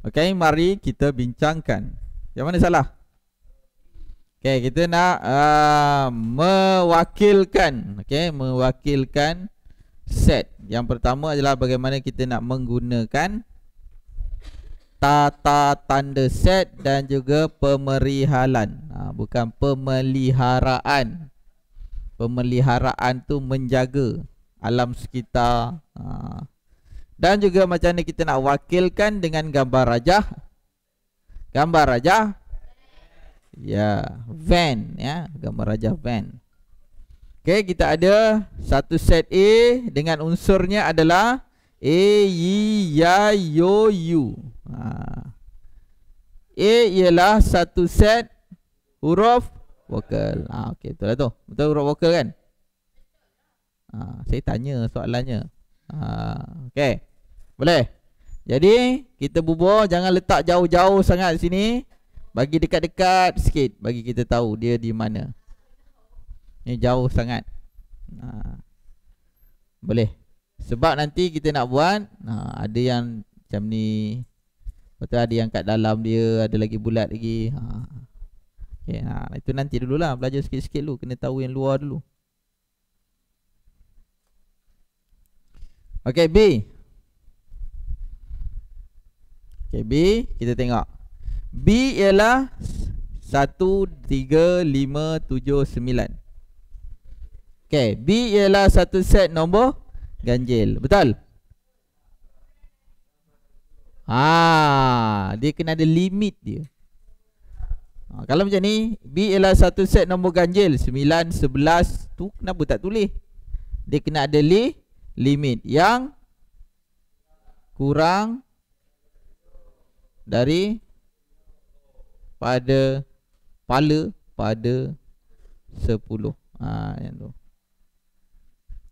Okey, mari kita bincangkan. Yang mana salah? Okey, kita nak uh, mewakilkan, okey, mewakilkan set. Yang pertama adalah bagaimana kita nak menggunakan tata tanda set dan juga pemerihalan. Ha, bukan pemeliharaan. Pemeliharaan tu menjaga alam sekitar. Ha, dan juga macam ni kita nak wakilkan dengan gambar raja gambar raja ya van ya gambar raja van okey kita ada satu set A dengan unsurnya adalah A Y Y Y O U ha. A ialah satu set huruf vokal ha, okey betul lah tu betul huruf vokal kan ha, saya tanya soalannya ha, okey boleh? Jadi kita bubur jangan letak jauh-jauh sangat sini. Bagi dekat-dekat sikit bagi kita tahu dia di mana. Ini jauh sangat. Ha. Boleh. Sebab nanti kita nak buat ha, ada yang macam ni. Betul ada yang kat dalam dia ada lagi bulat lagi. Ha. Okay, ha. itu nanti dululah belajar sikit-sikit dulu kena tahu yang luar dulu. Okay B Okay, B kita tengok B ialah 13579 Okay, B ialah satu set nombor ganjil Betul? Ah, Dia kena ada limit dia ha, Kalau macam ni B ialah satu set nombor ganjil 9, 11 Tu kenapa tak tulis? Dia kena ada li limit Yang Kurang dari pada pala pada 10 ha, yang tu.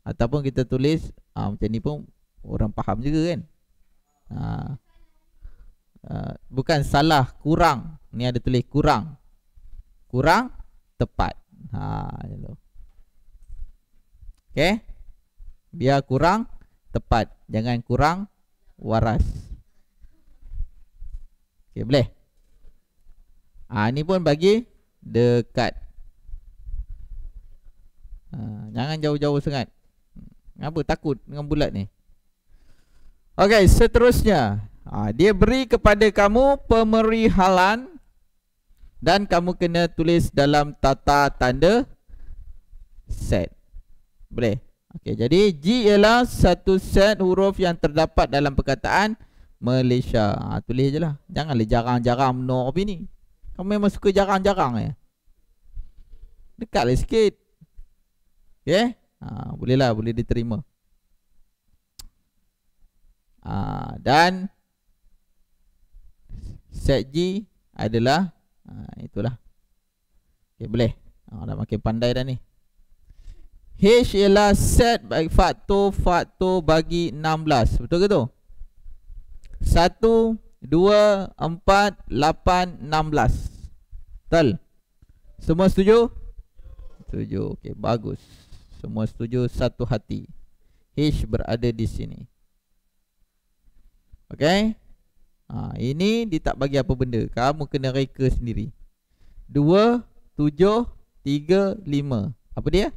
ataupun kita tulis ha, macam ni pun orang faham juga kan ha, ha, bukan salah kurang ni ada tulis kurang kurang tepat ha, yang tu. Okay. biar kurang tepat jangan kurang waras Okey, boleh. Ah ha, ni pun bagi dekat. Ha, jangan jauh-jauh sangat. Hmm, apa takut dengan bulat ni? Okey, seterusnya. Ha, dia beri kepada kamu pemerihalan dan kamu kena tulis dalam tata tanda set. Boleh. Okey, jadi G ialah satu set huruf yang terdapat dalam perkataan Malaysia ha, Tulis je lah Janganlah jarang-jarang menurut kopi ni Kau memang suka jarang-jarang eh Dekatlah sikit Okay ya? eh? ha, Boleh lah boleh diterima ha, Dan Set G adalah ha, Itulah okay, ya, Boleh ha, Dah makin pandai dah ni H ialah set faktor-faktor bagi 16 Betul ke tu? Satu, dua, empat, lapan, enam belas Betul? Semua setuju? Setuju, okey bagus Semua setuju satu hati hish berada di sini Okey ha, Ini dia tak bagi apa benda Kamu kena reka sendiri Dua, tujuh, tiga, lima Apa dia?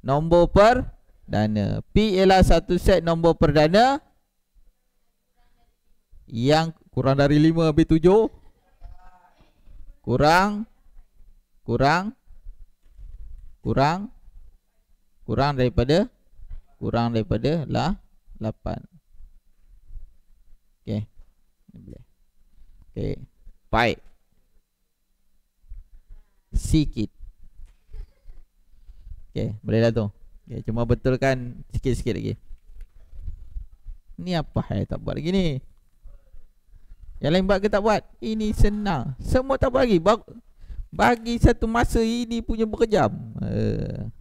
Nombor per dana P ialah satu set nombor perdana Nombor perdana yang kurang dari 5 lebih 7 kurang kurang kurang kurang daripada kurang daripada lah 8 okey boleh okey baik sikit okey boleh lah tu Okay, cuma betulkan sikit-sikit lagi ni apa hal tak buat lagi ni yang lain buat ke tak buat? Ini senang. Semua tak bagi. Bagi satu masa ini punya berkejam. Uh.